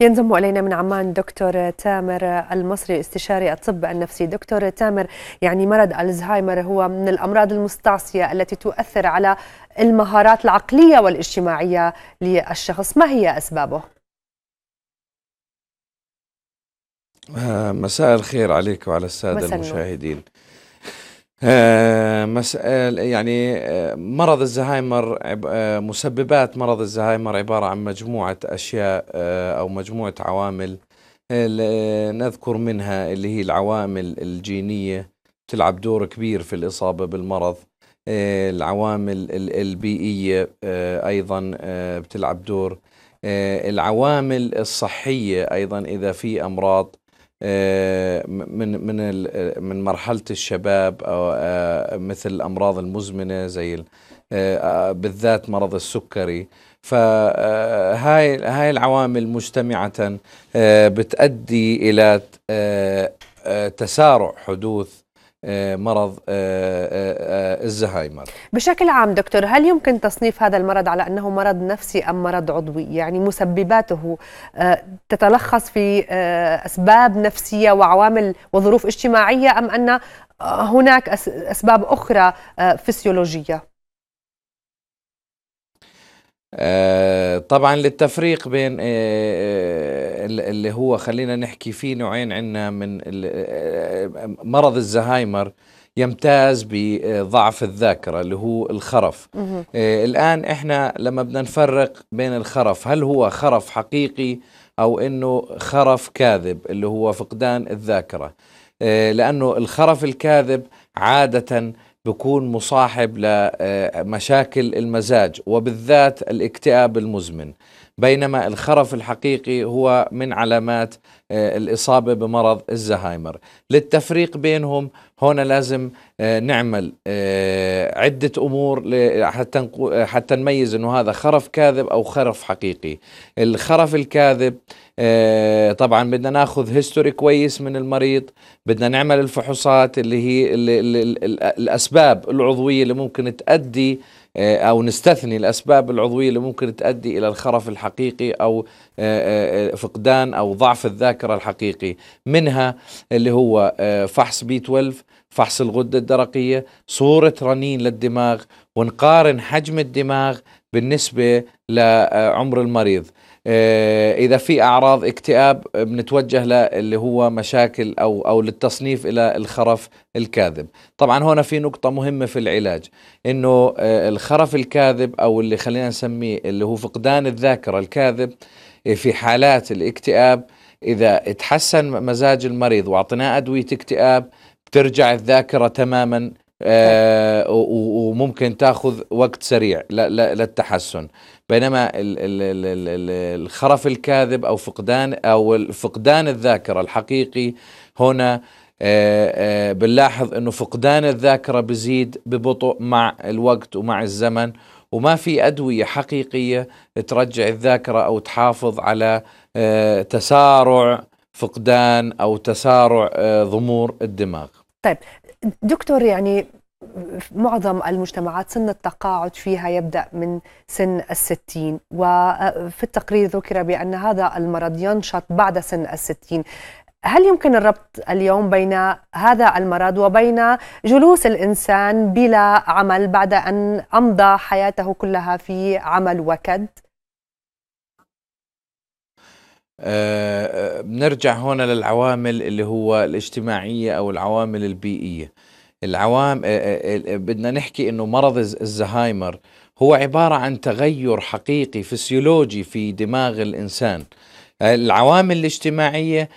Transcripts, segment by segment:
ينضم الينا من عمان دكتور تامر المصري استشاري الطب النفسي دكتور تامر يعني مرض الزهايمر هو من الامراض المستعصيه التي تؤثر على المهارات العقليه والاجتماعيه للشخص ما هي اسبابه آه، مساء الخير عليك وعلى الساده المشاهدين آه، مسألة يعني آه، مرض الزهايمر آه، مسببات مرض الزهايمر عبارة عن مجموعة أشياء أو مجموعة عوامل نذكر منها اللي هي العوامل الجينية تلعب دور كبير في الإصابة بالمرض العوامل البيئية أيضا بتلعب دور العوامل الصحية أيضا إذا في أمراض آه، من من من مرحله الشباب او آه، مثل الامراض المزمنه زي آه، بالذات مرض السكري فهاي هاي العوامل مجتمعه بتؤدي الى تسارع حدوث آه، مرض آه، آه، الزهايمر بشكل عام دكتور هل يمكن تصنيف هذا المرض على أنه مرض نفسي أم مرض عضوي يعني مسبباته تتلخص في أسباب نفسية وعوامل وظروف اجتماعية أم أن هناك أسباب أخرى فسيولوجية آه، طبعا للتفريق بين آه، آه، اللي هو خلينا نحكي فيه نوعين عندنا من مرض الزهايمر يمتاز بضعف الذاكرة اللي هو الخرف الآن إحنا لما بدنا نفرق بين الخرف هل هو خرف حقيقي أو أنه خرف كاذب اللي هو فقدان الذاكرة لأنه الخرف الكاذب عادةً بكون مصاحب لمشاكل المزاج وبالذات الاكتئاب المزمن بينما الخرف الحقيقي هو من علامات آه، الإصابة بمرض الزهايمر للتفريق بينهم هنا لازم آه، نعمل آه، عدة أمور حتى حتى نميز أنه هذا خرف كاذب أو خرف حقيقي الخرف الكاذب طبعا بدنا ناخذ هيستوري كويس من المريض بدنا نعمل الفحوصات اللي هي الأسباب العضوية اللي ممكن تؤدي آه، او نستثني الاسباب العضويه اللي ممكن تؤدي الى الخرف الحقيقي او آه، آه، فقدان او ضعف الذاكره الحقيقي منها اللي هو فحص بي 12 فحص الغده الدرقيه صوره رنين للدماغ ونقارن حجم الدماغ بالنسبة لعمر المريض آه، إذا في أعراض اكتئاب آه، بنتوجه للي هو مشاكل أو أو للتصنيف إلى الخرف الكاذب طبعا هنا في نقطة مهمة في العلاج إنه آه، الخرف الكاذب أو اللي خلينا نسميه اللي هو فقدان الذاكرة الكاذب في حالات الاكتئاب إذا تحسن مزاج المريض وأعطيناه أدوية اكتئاب بترجع الذاكرة تماما آه، وممكن تاخذ وقت سريع للتحسن بينما الخرف الكاذب او فقدان او فقدان الذاكره الحقيقي هنا آه، آه، بنلاحظ انه فقدان الذاكره بزيد ببطء مع الوقت ومع الزمن وما في ادويه حقيقيه ترجع الذاكره او تحافظ على تسارع فقدان او تسارع ضمور الدماغ. طيب دكتور يعني معظم المجتمعات سن التقاعد فيها يبدأ من سن الستين وفي التقرير ذكر بأن هذا المرض ينشط بعد سن الستين هل يمكن الربط اليوم بين هذا المرض وبين جلوس الإنسان بلا عمل بعد أن أمضى حياته كلها في عمل وكد؟ آه، آه، بنرجع هون للعوامل اللي هو الاجتماعية أو العوامل البيئية العوام آه، بدنا نحكي انه مرض الزهايمر هو عبارة عن تغير حقيقي فسيولوجي في دماغ الإنسان العوامل الاجتماعية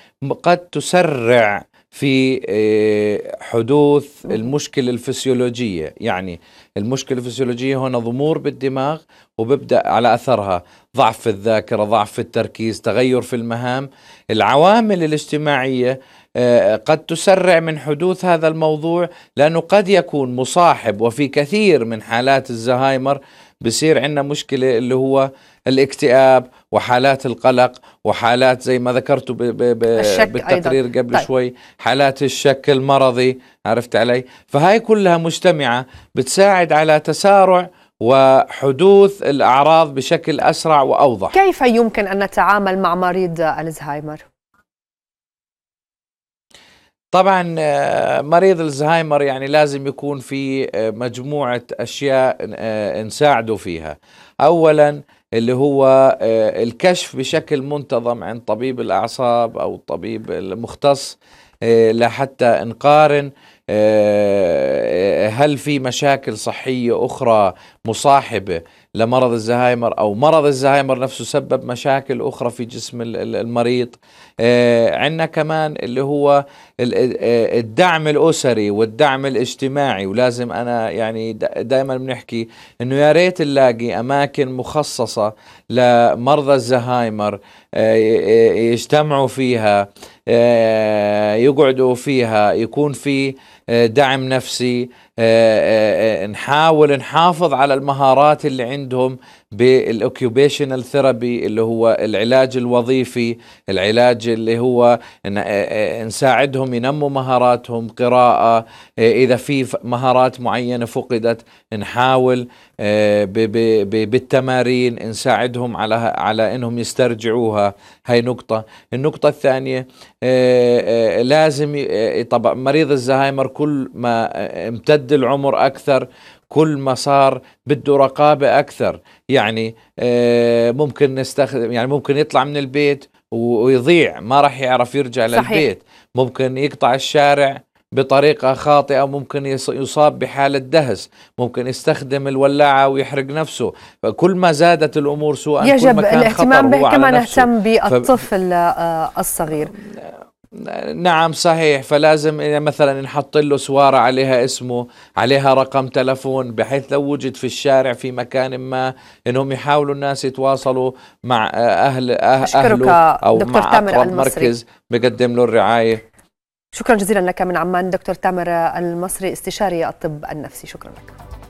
قد تسرع في آه، حدوث المشكلة الفسيولوجية يعني المشكلة الفسيولوجية هنا ضمور بالدماغ وببدأ على أثرها ضعف الذاكرة ضعف التركيز تغير في المهام العوامل الاجتماعية آه، قد تسرع من حدوث هذا الموضوع لأنه قد يكون مصاحب وفي كثير من حالات الزهايمر بصير عندنا مشكله اللي هو الاكتئاب وحالات القلق وحالات زي ما ذكرتوا بالتقرير أيضاً. قبل طيب. شوي حالات الشك المرضي عرفت علي فهاي كلها مجتمعه بتساعد على تسارع وحدوث الاعراض بشكل اسرع واوضح كيف يمكن ان نتعامل مع مريض الزهايمر طبعا آه، مريض الزهايمر يعني لازم يكون في آه، مجموعة أشياء آه، نساعده فيها أولا اللي هو الكشف بشكل منتظم عند طبيب الأعصاب أو الطبيب المختص لحتى نقارن هل في مشاكل صحية أخرى مصاحبة لمرض الزهايمر او مرض الزهايمر نفسه سبب مشاكل اخرى في جسم المريض آه، عندنا كمان اللي هو آه، الدعم الاسري والدعم الاجتماعي ولازم انا يعني دائما بنحكي انه يا ريت نلاقي اماكن مخصصه لمرضى الزهايمر آه، يجتمعوا فيها يقعدوا فيها يكون في آه، دعم نفسي آه، آه، نحاول نحافظ على المهارات اللي عندهم بالاوكيوبيشنال ثيرابي اللي هو العلاج الوظيفي العلاج اللي هو نساعدهم ينموا مهاراتهم قراءة إذا في مهارات معينة فقدت نحاول آه، بالتمارين نساعدهم على على انهم يسترجعوها هاي نقطه النقطه الثانيه آه، آه، لازم طبعا مريض الزهايمر كل ما امتد العمر اكثر كل ما صار بده رقابه اكثر يعني ممكن نستخدم يعني ممكن يطلع من البيت ويضيع ما راح يعرف يرجع صحيح. للبيت ممكن يقطع الشارع بطريقة خاطئة ممكن يصاب بحالة دهس ممكن يستخدم الولاعة ويحرق نفسه فكل ما زادت الأمور سوءا يجب كل ما كان الاهتمام به كما نهتم بالطفل ف... آه، الصغير نعم صحيح فلازم مثلا نحط له سوارة عليها اسمه عليها رقم تلفون بحيث لو وجد في الشارع في مكان ما انهم يحاولوا الناس يتواصلوا مع آه، اهل آه، اهله او مع اقرب المصري. مركز بقدم له الرعايه شكرا جزيلا لك من عمان دكتور تامر المصري استشاري الطب النفسي شكرا لك